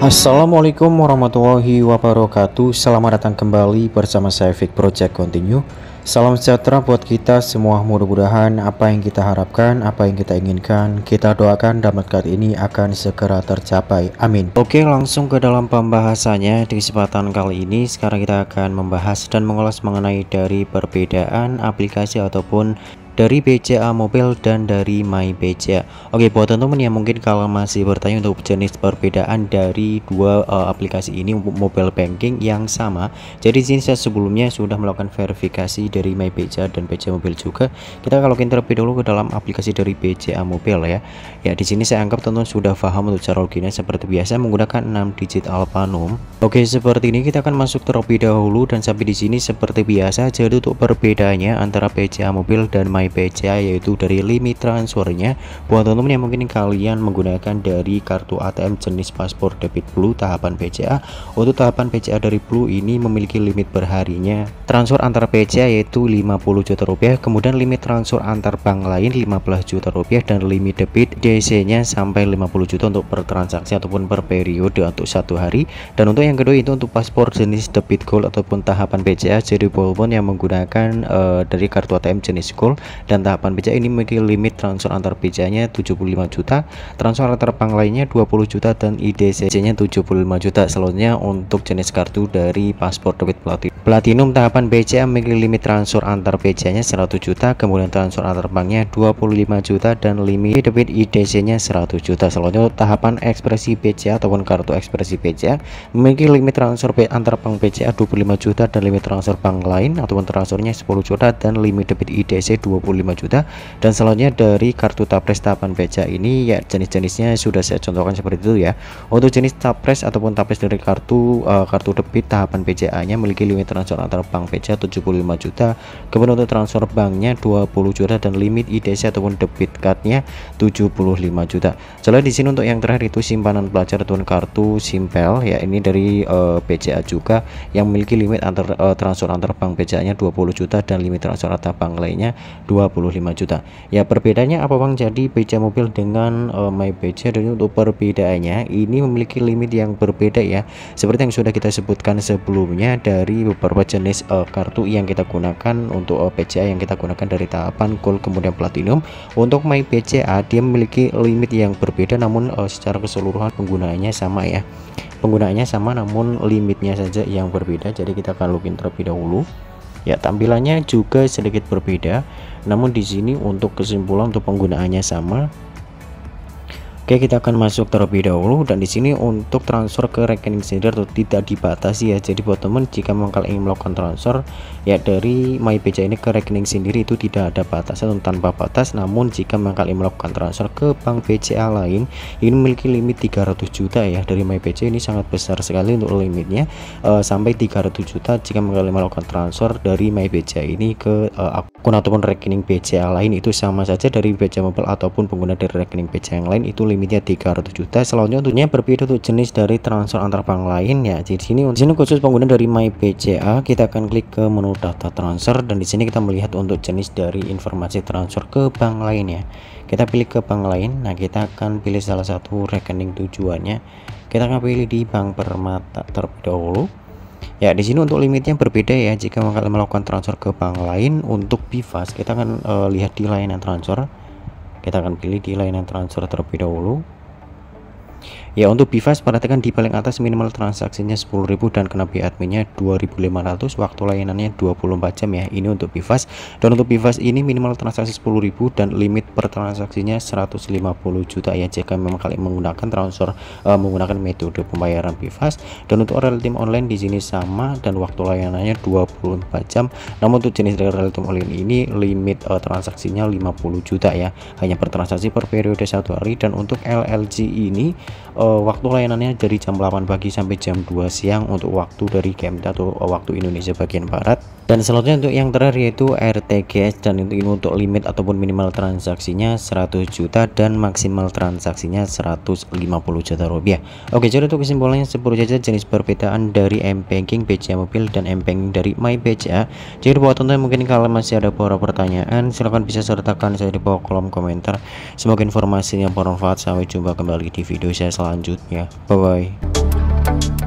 Assalamualaikum warahmatullahi wabarakatuh Selamat datang kembali bersama saya Project Continue Salam sejahtera buat kita semua mudah-mudahan apa yang kita harapkan, apa yang kita inginkan Kita doakan dalam dekat ini akan segera tercapai, amin Oke langsung ke dalam pembahasannya di kesempatan kali ini Sekarang kita akan membahas dan mengulas mengenai dari perbedaan aplikasi ataupun dari BCA Mobile dan dari My BCA. Oke, buat teman-teman yang mungkin kalau masih bertanya untuk jenis perbedaan dari dua uh, aplikasi ini mobile banking yang sama. Jadi sini saya sebelumnya sudah melakukan verifikasi dari My BCA dan BCA Mobile juga. Kita kalau terlebih dulu ke dalam aplikasi dari BCA Mobile ya. Ya, di sini saya anggap teman-teman sudah paham untuk cara loginnya seperti biasa menggunakan 6 digit alfanum. Oke, seperti ini kita akan masuk terlebih dahulu dan sampai di sini seperti biasa jadi untuk perbedaannya antara BCA Mobile dan My MyBeca yaitu dari limit transfernya buat teman-teman yang mungkin kalian menggunakan dari kartu ATM jenis paspor debit blue tahapan BCA untuk tahapan BCA dari blue ini memiliki limit berharinya transfer antar BCA yaitu 50 juta rupiah kemudian limit transfer antar bank lain 15 juta rupiah dan limit debit DC nya sampai 50 juta untuk per transaksi ataupun per periode untuk satu hari dan untuk yang kedua itu untuk paspor jenis debit gold ataupun tahapan BCA jadi walaupun yang menggunakan uh, dari kartu ATM jenis gold dan tahapan BCA ini memiliki limit transfer antar BCA-nya 75 juta, transfer antar bank lainnya 20 juta dan IDCC-nya 75 juta. Selanjutnya untuk jenis kartu dari paspor debit platinum. Platinum tahapan BCA memiliki limit transfer antar BCA-nya 100 juta, kemudian transfer antar banknya 25 juta dan limit debit IDC-nya 100 juta. Selanjutnya tahapan ekspresi BCA ataupun kartu ekspresi BCA memiliki limit transfer antar bank BCA 25 juta dan limit transfer bank lain ataupun transfernya 10 juta dan limit debit IDC 20 25 juta dan selanjutnya dari kartu tapres tahapan beca ini ya jenis-jenisnya sudah saya contohkan seperti itu ya untuk jenis tapres ataupun tapres dari kartu uh, kartu debit tahapan BCA nya memiliki limit transfer antar bank beca 75 juta kemudian untuk transfer banknya 20 juta dan limit IDC ataupun debit cardnya 75 juta selain di sini untuk yang terakhir itu simpanan pelajar ataupun kartu simpel ya ini dari uh, eh, BCA juga yang memiliki limit antar uh, transfer antar bank BCA nya 20 juta dan limit transfer antar bank lainnya 25 juta ya perbedaannya apa Bang jadi beca mobil dengan uh, my beca dan untuk perbedaannya ini memiliki limit yang berbeda ya seperti yang sudah kita sebutkan sebelumnya dari beberapa jenis uh, kartu yang kita gunakan untuk uh, eh, PCA yang kita gunakan dari tahapan gold kemudian platinum untuk my PCA ah, dia memiliki limit yang berbeda namun uh, secara keseluruhan penggunaannya sama ya penggunaannya sama namun limitnya saja yang berbeda jadi kita akan login terlebih dahulu Ya, tampilannya juga sedikit berbeda, namun di sini untuk kesimpulan untuk penggunaannya sama, Oke kita akan masuk terlebih dahulu dan di sini untuk transfer ke rekening sender tidak dibatasi ya jadi buat teman jika mengkal ingin melakukan transfer ya dari MyBC ini ke rekening sendiri itu tidak ada batasan tanpa batas namun jika mengkal ingin melakukan transfer ke bank BCA lain ini memiliki limit 300 juta ya dari MyBC ini sangat besar sekali untuk limitnya uh, sampai 300 juta jika mengkal ingin melakukan transfer dari MyBC ini ke eh, akun ataupun rekening BCA lain itu sama saja dari BCA Mobile ataupun pengguna dari rekening BCA yang lain itu limitnya 300 juta selanjutnya tentunya berbeda untuk jenis dari transfer antar bank lain ya di sini di sini khusus pengguna dari My BCA kita akan klik ke menu data transfer dan di sini kita melihat untuk jenis dari informasi transfer ke bank lain ya kita pilih ke bank lain nah kita akan pilih salah satu rekening tujuannya kita akan pilih di bank permata terlebih dahulu Ya, di sini untuk limitnya berbeda ya. Jika melakukan transfer ke bank lain untuk Bifas, kita akan uh, lihat di layanan transfer. Kita akan pilih di layanan transfer terlebih dahulu. Ya untuk Bivas perhatikan di paling atas minimal transaksinya 10.000 dan kena biaya adminnya 2.500 waktu layanannya 24 jam ya ini untuk Bivas dan untuk Bivas ini minimal transaksi 10.000 dan limit per transaksinya 150 juta ya jika memang kalian menggunakan transfer uh, menggunakan metode pembayaran Bivas dan untuk real-time online di sini sama dan waktu layanannya 24 jam namun untuk jenis dari real-time online ini limit uh, transaksinya 50 juta ya hanya per transaksi per periode satu hari dan untuk LLG ini uh, waktu layanannya dari jam 8 pagi sampai jam 2 siang untuk waktu dari GMT atau eh, waktu Indonesia bagian barat dan selanjutnya untuk yang terakhir yaitu RTGS dan itu ini untuk limit ataupun minimal transaksinya 100 juta dan maksimal transaksinya 150 juta rupiah oke jadi untuk kesimpulannya 10 saja jenis perbedaan dari M-Banking BCA Mobil dan M-Banking dari My BCA jadi buat tonton mungkin kalau masih ada beberapa pertanyaan silahkan bisa sertakan saya di bawah kolom komentar semoga informasinya bermanfaat sampai jumpa kembali di video saya selanjutnya selanjutnya. Bye bye.